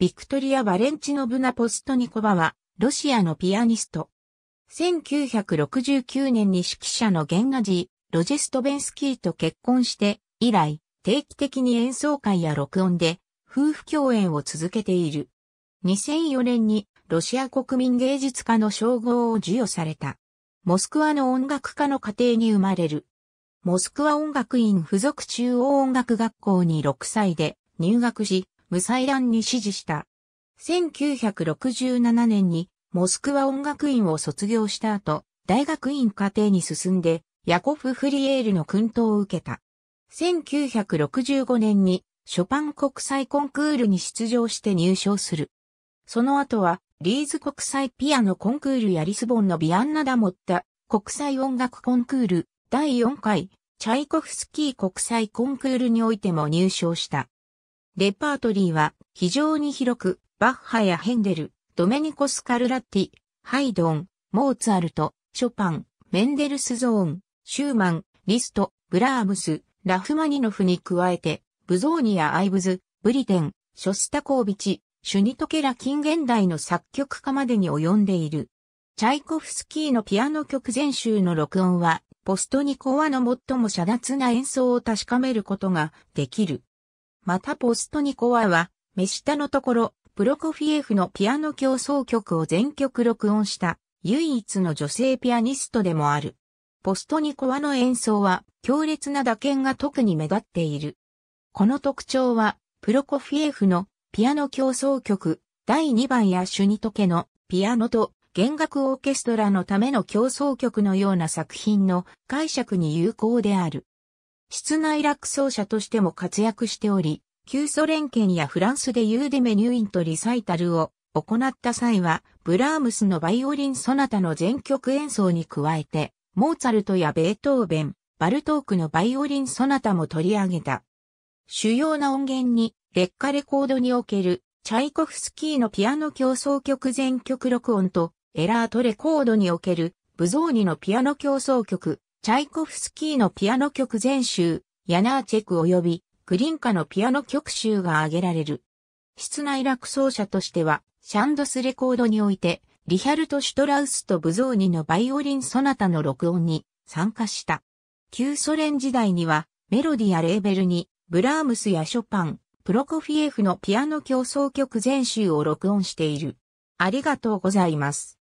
ビクトリア・バレンチノブナ・ポストニコバは、ロシアのピアニスト。1969年に指揮者のゲンガジー、ロジェストベンスキーと結婚して、以来、定期的に演奏会や録音で、夫婦共演を続けている。2004年に、ロシア国民芸術家の称号を授与された。モスクワの音楽家の家庭に生まれる。モスクワ音楽院附属中央音楽学校に6歳で入学し、無裁乱に支持した。1967年にモスクワ音楽院を卒業した後、大学院課程に進んで、ヤコフ・フリエールの訓導を受けた。1965年にショパン国際コンクールに出場して入賞する。その後は、リーズ国際ピアノコンクールやリスボンのビアンナダモッタ国際音楽コンクール第4回チャイコフスキー国際コンクールにおいても入賞した。レパートリーは非常に広く、バッハやヘンデル、ドメニコ・スカルラッティ、ハイドン、モーツァルト、ショパン、メンデルスゾーン、シューマン、リスト、ブラームス、ラフマニノフに加えて、ブゾーニやアイブズ、ブリテン、ショスタコービチ、シュニトケラ近現代の作曲家までに及んでいる。チャイコフスキーのピアノ曲全集の録音は、ポストニコワの最も遮奪な演奏を確かめることができる。またポストニコワは、目下のところ、プロコフィエフのピアノ競争曲を全曲録音した唯一の女性ピアニストでもある。ポストニコワの演奏は強烈な打鍵が特に目立っている。この特徴はプロコフィエフのピアノ競争曲第2番やシュニトケのピアノと弦楽オーケストラのための競争曲のような作品の解釈に有効である。室内落奏者としても活躍しており、旧ソ連圏やフランスでユーデメニュインとリサイタルを行った際は、ブラームスのバイオリンソナタの全曲演奏に加えて、モーツァルトやベートーベン、バルトークのバイオリンソナタも取り上げた。主要な音源に、劣化レコードにおける、チャイコフスキーのピアノ競争曲全曲録音と、エラートレコードにおける、ブゾーニのピアノ競争曲、チャイコフスキーのピアノ曲全集、ヤナーチェク及びクリンカのピアノ曲集が挙げられる。室内楽奏者としては、シャンドスレコードにおいて、リヒャルト・シュトラウスとブゾーニのバイオリン・ソナタの録音に参加した。旧ソ連時代には、メロディやレーベルに、ブラームスやショパン、プロコフィエフのピアノ競争曲全集を録音している。ありがとうございます。